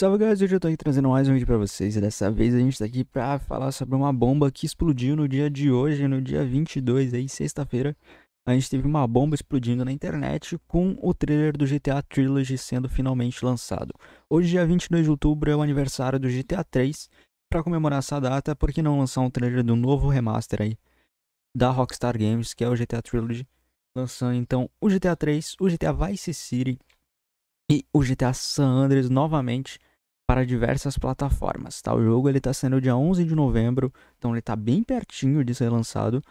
Salve guys, hoje eu tô aqui trazendo mais um vídeo pra vocês e dessa vez a gente tá aqui pra falar sobre uma bomba que explodiu no dia de hoje, no dia 22, aí sexta-feira. A gente teve uma bomba explodindo na internet com o trailer do GTA Trilogy sendo finalmente lançado. Hoje, dia 22 de outubro, é o aniversário do GTA 3. Pra comemorar essa data, por que não lançar um trailer do novo remaster aí da Rockstar Games, que é o GTA Trilogy? Lançando então o GTA 3, o GTA Vice City e o GTA San Andreas novamente para diversas plataformas, tá? O jogo ele tá sendo dia 11 de novembro, então ele está bem pertinho de ser lançado.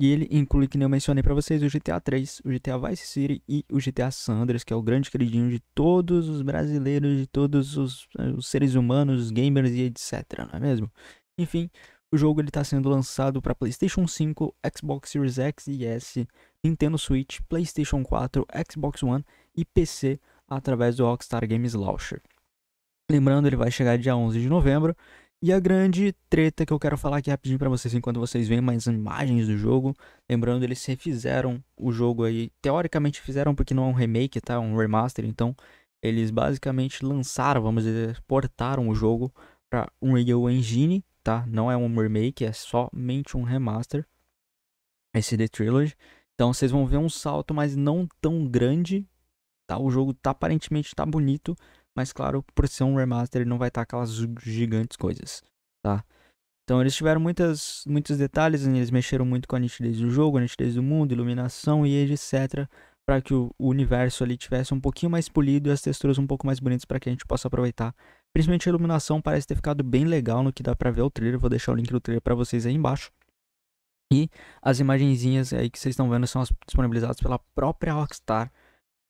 E ele inclui, que nem eu mencionei para vocês, o GTA 3, o GTA Vice City e o GTA Sanders, que é o grande queridinho de todos os brasileiros, de todos os, eh, os seres humanos, os gamers e etc, não é mesmo? Enfim, o jogo ele está sendo lançado para PlayStation 5, Xbox Series X e S, Nintendo Switch, PlayStation 4, Xbox One e PC através do Rockstar Games Launcher. Lembrando, ele vai chegar dia 11 de novembro. E a grande treta que eu quero falar aqui rapidinho para vocês enquanto vocês veem mais imagens do jogo. Lembrando, eles refizeram o jogo aí. Teoricamente fizeram porque não é um remake, tá? É um remaster. Então, eles basicamente lançaram, vamos dizer, portaram o jogo para Unreal Engine, tá? Não é um remake, é somente um remaster. Esse The Trilogy. Então vocês vão ver um salto, mas não tão grande, tá? O jogo tá aparentemente tá bonito. Mas claro, por ser um remaster, ele não vai estar aquelas gigantes coisas, tá? Então eles tiveram muitas, muitos detalhes, né? eles mexeram muito com a nitidez do jogo, a nitidez do mundo, iluminação e etc. para que o, o, universo ali tivesse um pouquinho mais polido e as texturas um pouco mais bonitas para que a gente possa aproveitar. Principalmente a iluminação parece ter ficado bem legal no que dá pra ver o trailer, vou deixar o link do trailer para vocês aí embaixo. E as imagenzinhas aí que vocês estão vendo são disponibilizadas pela própria Rockstar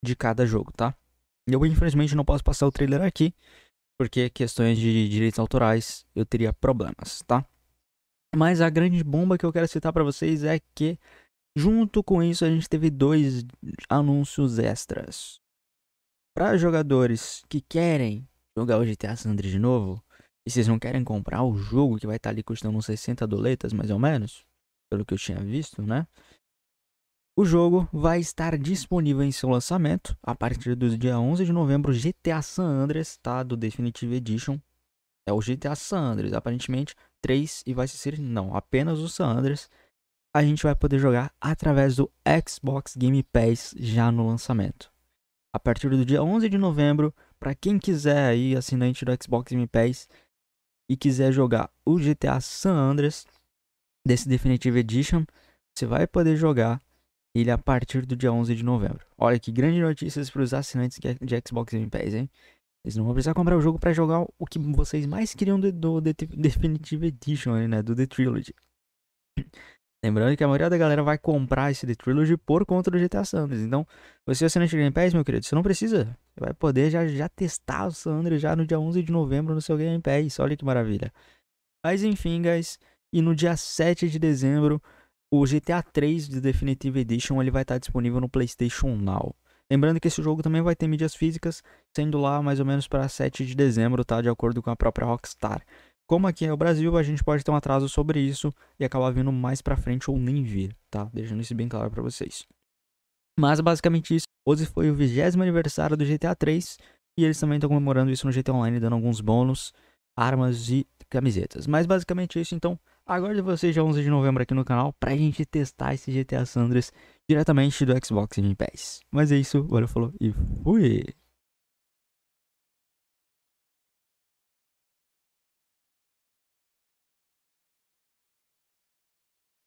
de cada jogo, tá? Eu infelizmente não posso passar o trailer aqui, porque questões de direitos autorais eu teria problemas, tá? Mas a grande bomba que eu quero citar para vocês é que junto com isso a gente teve dois anúncios extras. Para jogadores que querem jogar o GTA San Andreas de novo, e vocês não querem comprar o jogo que vai estar tá ali custando uns 60 doletas mais ou menos, pelo que eu tinha visto, né? O jogo vai estar disponível em seu lançamento a partir do dia 11 de novembro, GTA San Andreas, tá? Do Definitive Edition. É o GTA San Andreas, aparentemente 3 e vai ser, não, apenas o San Andreas. A gente vai poder jogar através do Xbox Game Pass já no lançamento. A partir do dia 11 de novembro, para quem quiser aí, assinante do Xbox Game Pass, e quiser jogar o GTA San Andreas desse Definitive Edition, você vai poder jogar ele é a partir do dia 11 de novembro. Olha que grandes notícias para os assinantes de Xbox Game Pass, hein? Vocês não vão precisar comprar o jogo para jogar o que vocês mais queriam do, do, Definitive Edition, né? Do The Trilogy. Lembrando que a maioria da galera vai comprar esse The Trilogy por conta do GTA San Andreas. Então, você é assinante Game Pass, meu querido, você não precisa. Você vai poder já, já testar o San Andreas já no dia 11 de novembro no seu Game Pass. Olha que maravilha. Mas enfim, guys. E no dia 7 de dezembro o GTA 3 de Definitive Edition ele vai estar tá disponível no PlayStation Now. Lembrando que esse jogo também vai ter mídias físicas, sendo lá mais ou menos para 7 de dezembro, tá? De acordo com a própria Rockstar. Como aqui é o Brasil, a gente pode ter um atraso sobre isso e acabar vindo mais pra frente ou nem vir, tá? Deixando isso bem claro para vocês. Mas basicamente isso. Hoje foi o 20 aniversário do GTA 3 e eles também estão comemorando isso no GTA Online, dando alguns bônus, armas e camisetas. Mas basicamente isso, então. Aguarde vocês dia 11 de novembro aqui no canal pra gente testar esse GTA Sandras diretamente do Xbox Game Pass. Mas é isso, valeu, falou e fui!